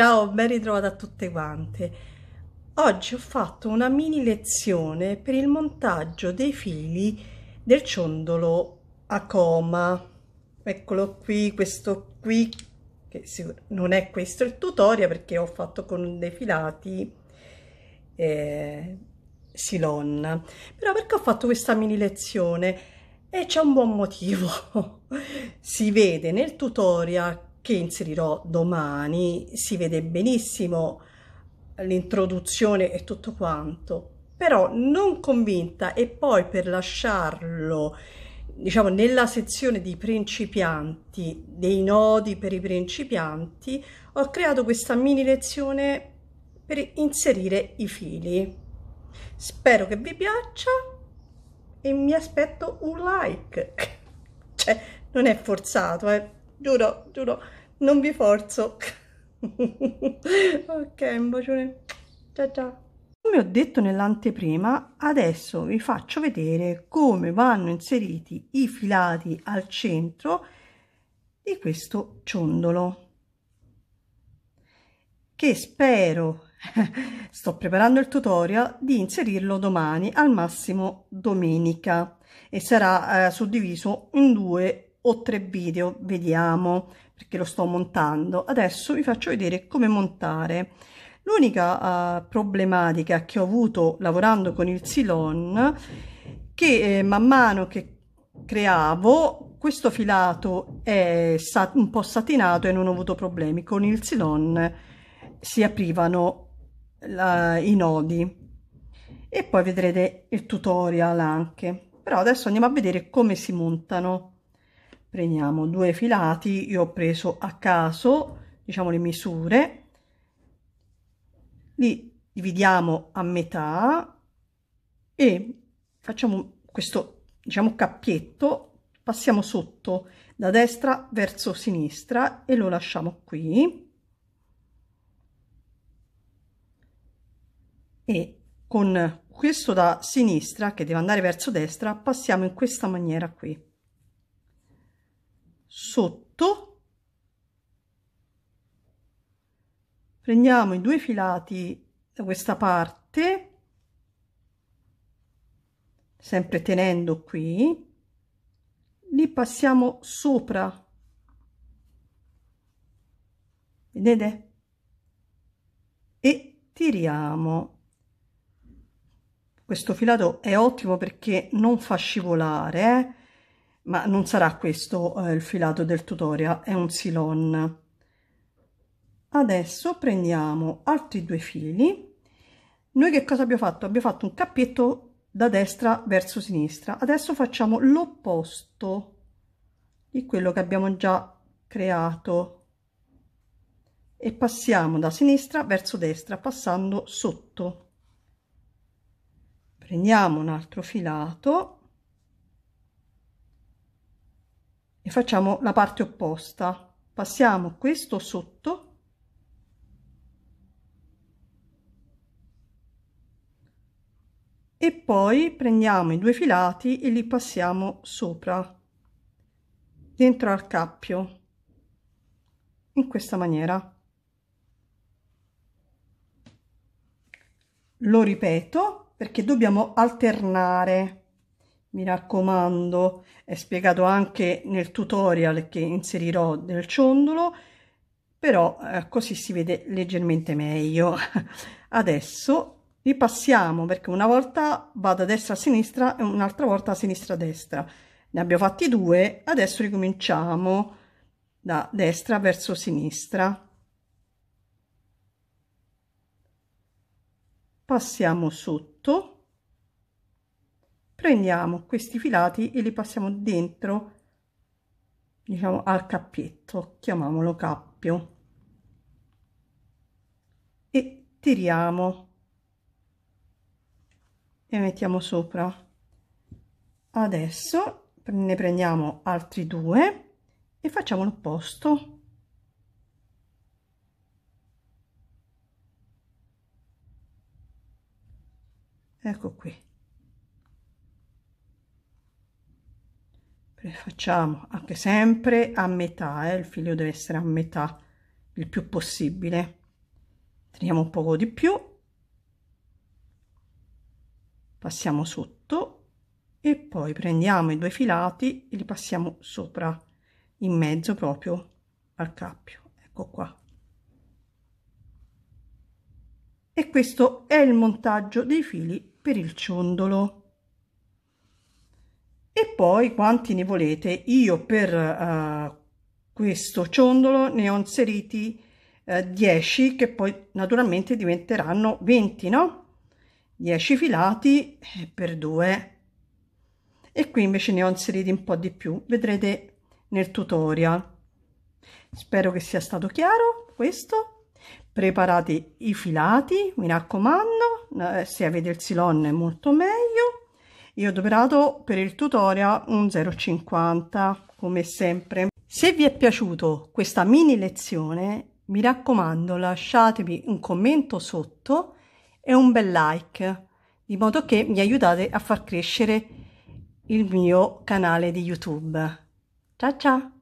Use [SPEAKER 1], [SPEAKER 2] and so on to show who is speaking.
[SPEAKER 1] Ciao, ben ritrovata a tutte quante. Oggi ho fatto una mini lezione per il montaggio dei fili del ciondolo a coma. Eccolo qui, questo qui, che non è questo il tutorial perché ho fatto con dei filati eh, Silon. Però perché ho fatto questa mini lezione? E c'è un buon motivo. si vede nel tutorial che inserirò domani, si vede benissimo l'introduzione e tutto quanto, però non convinta e poi per lasciarlo diciamo nella sezione di principianti, dei nodi per i principianti, ho creato questa mini lezione per inserire i fili. Spero che vi piaccia e mi aspetto un like. Cioè, non è forzato, eh. Giuro, giuro non vi forzo. ok, un bacione. Ciao ciao. Come ho detto nell'anteprima, adesso vi faccio vedere come vanno inseriti i filati al centro di questo ciondolo che spero sto preparando il tutorial di inserirlo domani al massimo domenica e sarà eh, suddiviso in due o tre video vediamo perché lo sto montando adesso vi faccio vedere come montare l'unica uh, problematica che ho avuto lavorando con il silon che eh, man mano che creavo questo filato è un po' satinato e non ho avuto problemi con il silon si aprivano la, i nodi e poi vedrete il tutorial anche però adesso andiamo a vedere come si montano prendiamo due filati io ho preso a caso diciamo le misure li dividiamo a metà e facciamo questo diciamo cappietto passiamo sotto da destra verso sinistra e lo lasciamo qui e con questo da sinistra che deve andare verso destra passiamo in questa maniera qui sotto prendiamo i due filati da questa parte sempre tenendo qui li passiamo sopra vedete e tiriamo questo filato è ottimo perché non fa scivolare eh? ma non sarà questo eh, il filato del tutorial, è un silon. Adesso prendiamo altri due fili. Noi che cosa abbiamo fatto? Abbiamo fatto un cappietto da destra verso sinistra. Adesso facciamo l'opposto di quello che abbiamo già creato e passiamo da sinistra verso destra passando sotto prendiamo un altro filato e facciamo la parte opposta passiamo questo sotto e poi prendiamo i due filati e li passiamo sopra dentro al cappio in questa maniera lo ripeto perché dobbiamo alternare mi raccomando, è spiegato anche nel tutorial che inserirò del ciondolo, però eh, così si vede leggermente meglio. Adesso ripassiamo perché una volta vado a destra a sinistra e un'altra volta a sinistra a destra. Ne abbiamo fatti due, adesso ricominciamo da destra verso sinistra. Passiamo sotto prendiamo questi filati e li passiamo dentro diciamo al cappietto chiamiamolo cappio e tiriamo e mettiamo sopra adesso ne prendiamo altri due e facciamo l'opposto ecco qui Eh, facciamo anche sempre a metà eh, il filo deve essere a metà il più possibile teniamo un poco di più passiamo sotto e poi prendiamo i due filati e li passiamo sopra in mezzo proprio al cappio ecco qua e questo è il montaggio dei fili per il ciondolo e poi quanti ne volete io per uh, questo ciondolo ne ho inseriti uh, eh, 10 che poi naturalmente diventeranno 20 no 10 filati eh, per 2 e qui invece ne ho inseriti un po di più vedrete nel tutorial spero che sia stato chiaro questo preparate i filati mi raccomando se avete il silon è molto meglio io ho adoperato per il tutorial un 0,50 come sempre. Se vi è piaciuto questa mini lezione mi raccomando lasciatemi un commento sotto e un bel like di modo che mi aiutate a far crescere il mio canale di YouTube. Ciao ciao!